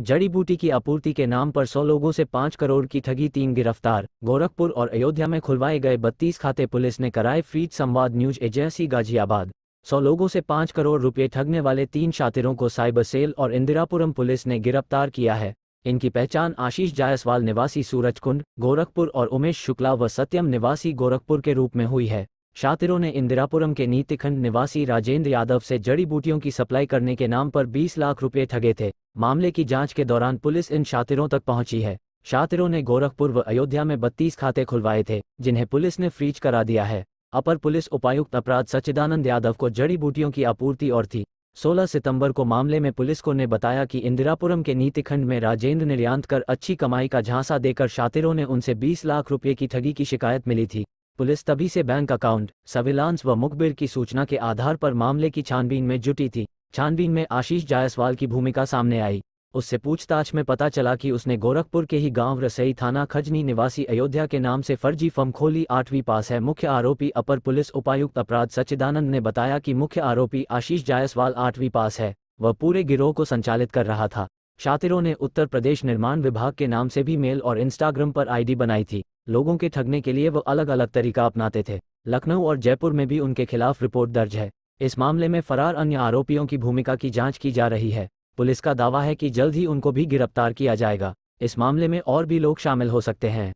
जड़ी बूटी की आपूर्ति के नाम पर 100 लोगों से 5 करोड़ की ठगी तीन गिरफ्तार गोरखपुर और अयोध्या में खुलवाए गए 32 खाते पुलिस ने कराए फ्रीज संवाद न्यूज एजेंसी गाजियाबाद 100 लोगों से 5 करोड़ रुपए ठगने वाले तीन शातिरों को साइबर सेल और इंदिरापुरम पुलिस ने गिरफ्तार किया है इनकी पहचान आशीष जायसवाल निवासी सूरजकुंड गोरखपुर और उमेश शुक्ला व सत्यम निवासी गोरखपुर के रूप में हुई है शातिरों ने इंदिरापुरम के नीतिखंड निवासी राजेंद्र यादव से जड़ी बूटियों की सप्लाई करने के नाम पर 20 लाख रुपए ठगे थे मामले की जांच के दौरान पुलिस इन शातिरों तक पहुंची है शातिरों ने गोरखपुर व अयोध्या में 32 खाते खुलवाए थे जिन्हें पुलिस ने फ्रीज करा दिया है अपर पुलिस उपायुक्त अपराध सच्चिदानंद यादव को जड़ी बूटियों की आपूर्ति और थी सोलह सितम्बर को मामले में पुलिस को ने बताया कि इंदिरापुरम के नीतिखंड में राजेंद्र निर्यांत कर अच्छी कमाई का झांसा देकर शातिरों ने उनसे बीस लाख रुपये की ठगी की शिकायत मिली थी पुलिस तभी से बैंक अकाउंट सर्विलांस व मुखबिर की सूचना के आधार पर मामले की छानबीन में जुटी थी छानबीन में आशीष जायसवाल की भूमिका सामने आई उससे पूछताछ में पता चला कि उसने गोरखपुर के ही गांव रसई थाना खजनी निवासी अयोध्या के नाम से फर्जी फर्म खोली आठवीं पास है मुख्य आरोपी अपर पुलिस उपायुक्त अपराध सच्चिदानंद ने बताया कि मुख्य आरोपी आशीष जायसवाल आठवीं पास है वह पूरे गिरोह को संचालित कर रहा था शातिरों ने उत्तर प्रदेश निर्माण विभाग के नाम से भी मेल और इंस्टाग्राम पर आईडी बनाई थी लोगों के ठगने के लिए वो अलग अलग तरीका अपनाते थे लखनऊ और जयपुर में भी उनके खिलाफ रिपोर्ट दर्ज है इस मामले में फरार अन्य आरोपियों की भूमिका की जांच की जा रही है पुलिस का दावा है कि जल्द ही उनको भी गिरफ्तार किया जाएगा इस मामले में और भी लोग शामिल हो सकते हैं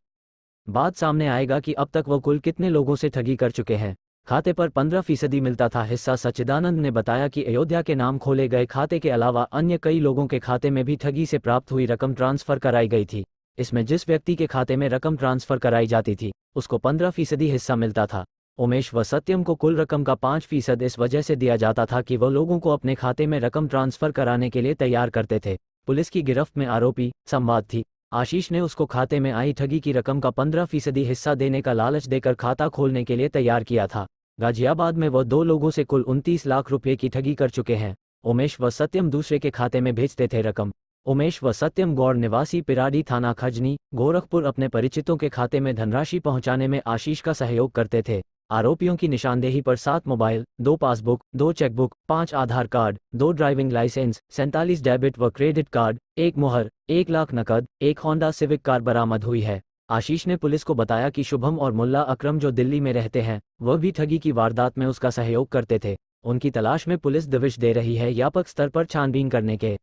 बात सामने आएगा कि अब तक वो कुल कितने लोगों से ठगी कर चुके हैं खाते पर पंद्रह फीसदी मिलता था हिस्सा सच्चिदानंद ने बताया कि अयोध्या के नाम खोले गए खाते के अलावा अन्य कई लोगों के खाते में भी ठगी से प्राप्त हुई रकम ट्रांसफर कराई गई थी इसमें जिस व्यक्ति के खाते में रकम ट्रांसफर कराई जाती थी उसको पंद्रह फीसदी हिस्सा मिलता था उमेश व सत्यम को कुल रकम का पाँच फीसद इस वजह से दिया जाता था कि वह लोगों को अपने खाते में रकम ट्रांसफर कराने के लिए तैयार करते थे पुलिस की गिरफ्त में आरोपी संवाद थी आशीष ने उसको खाते में आई ठगी की रकम का पंद्रह फीसदी हिस्सा देने का लालच देकर खाता खोलने के लिए तैयार किया था गाजियाबाद में वह दो लोगों से कुल उनतीस लाख रुपये की ठगी कर चुके हैं उमेश व सत्यम दूसरे के खाते में भेजते थे रकम उमेश व सत्यम गौड़ निवासी पिराडी थाना खजनी गोरखपुर अपने परिचितों के खाते में धनराशि पहुंचाने में आशीष का सहयोग करते थे आरोपियों की निशानदेही पर सात मोबाइल दो पासबुक दो चेकबुक पांच आधार कार्ड दो ड्राइविंग लाइसेंस सैंतालीस डेबिट व क्रेडिट कार्ड एक मोहर एक लाख नकद एक होंडा सिविक कार बरामद हुई है आशीष ने पुलिस को बताया कि शुभम और मुल्ला अक्रम जो दिल्ली में रहते हैं वह भी ठगी की वारदात में उसका सहयोग करते थे उनकी तलाश में पुलिस दिविश दे रही है व्यापक स्तर पर छानबीन करने के